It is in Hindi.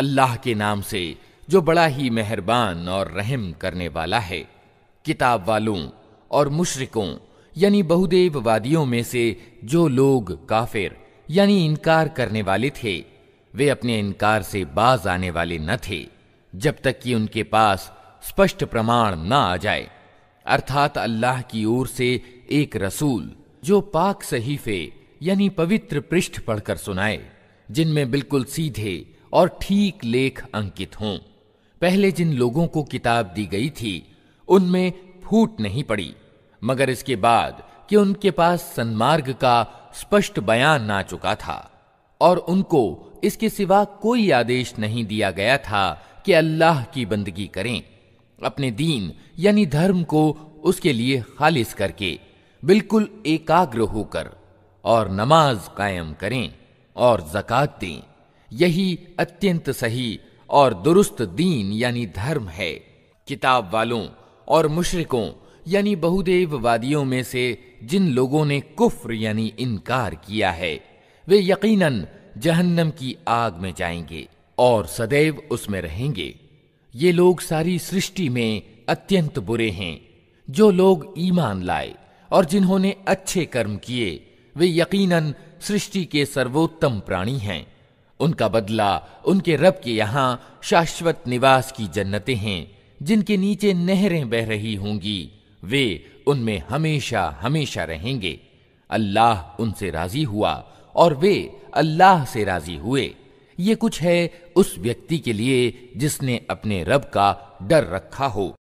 अल्लाह के नाम से जो बड़ा ही मेहरबान और रहम करने वाला है किताब वालों और मुशरकों यानी बहुदेववादियों में से जो लोग काफिर यानी इनकार करने वाले थे वे अपने इनकार से बाज आने वाले न थे जब तक कि उनके पास स्पष्ट प्रमाण न आ जाए अर्थात अल्लाह की ओर से एक रसूल जो पाक सहीफे यानी पवित्र पृष्ठ पढ़कर सुनाए जिनमें बिल्कुल सीधे और ठीक लेख अंकित हों पहले जिन लोगों को किताब दी गई थी उनमें फूट नहीं पड़ी मगर इसके बाद कि उनके पास सन्मार्ग का स्पष्ट बयान आ चुका था और उनको इसके सिवा कोई आदेश नहीं दिया गया था कि अल्लाह की बंदगी करें अपने दीन यानी धर्म को उसके लिए खालिश करके बिल्कुल एकाग्र होकर और नमाज कायम करें और जक़ात दें यही अत्यंत सही और दुरुस्त दीन यानी धर्म है किताब वालों और मुशरिकों यानी बहुदेव वादियों में से जिन लोगों ने कुफ्र यानी इनकार किया है वे यकीनन जहन्नम की आग में जाएंगे और सदैव उसमें रहेंगे ये लोग सारी सृष्टि में अत्यंत बुरे हैं जो लोग ईमान लाए और जिन्होंने अच्छे कर्म किए वे यकीनन सृष्टि के सर्वोत्तम प्राणी हैं उनका बदला उनके रब के यहाँ शाश्वत निवास की जन्नतें हैं जिनके नीचे नहरें बह रही होंगी वे उनमें हमेशा हमेशा रहेंगे अल्लाह उनसे राजी हुआ और वे अल्लाह से राजी हुए ये कुछ है उस व्यक्ति के लिए जिसने अपने रब का डर रखा हो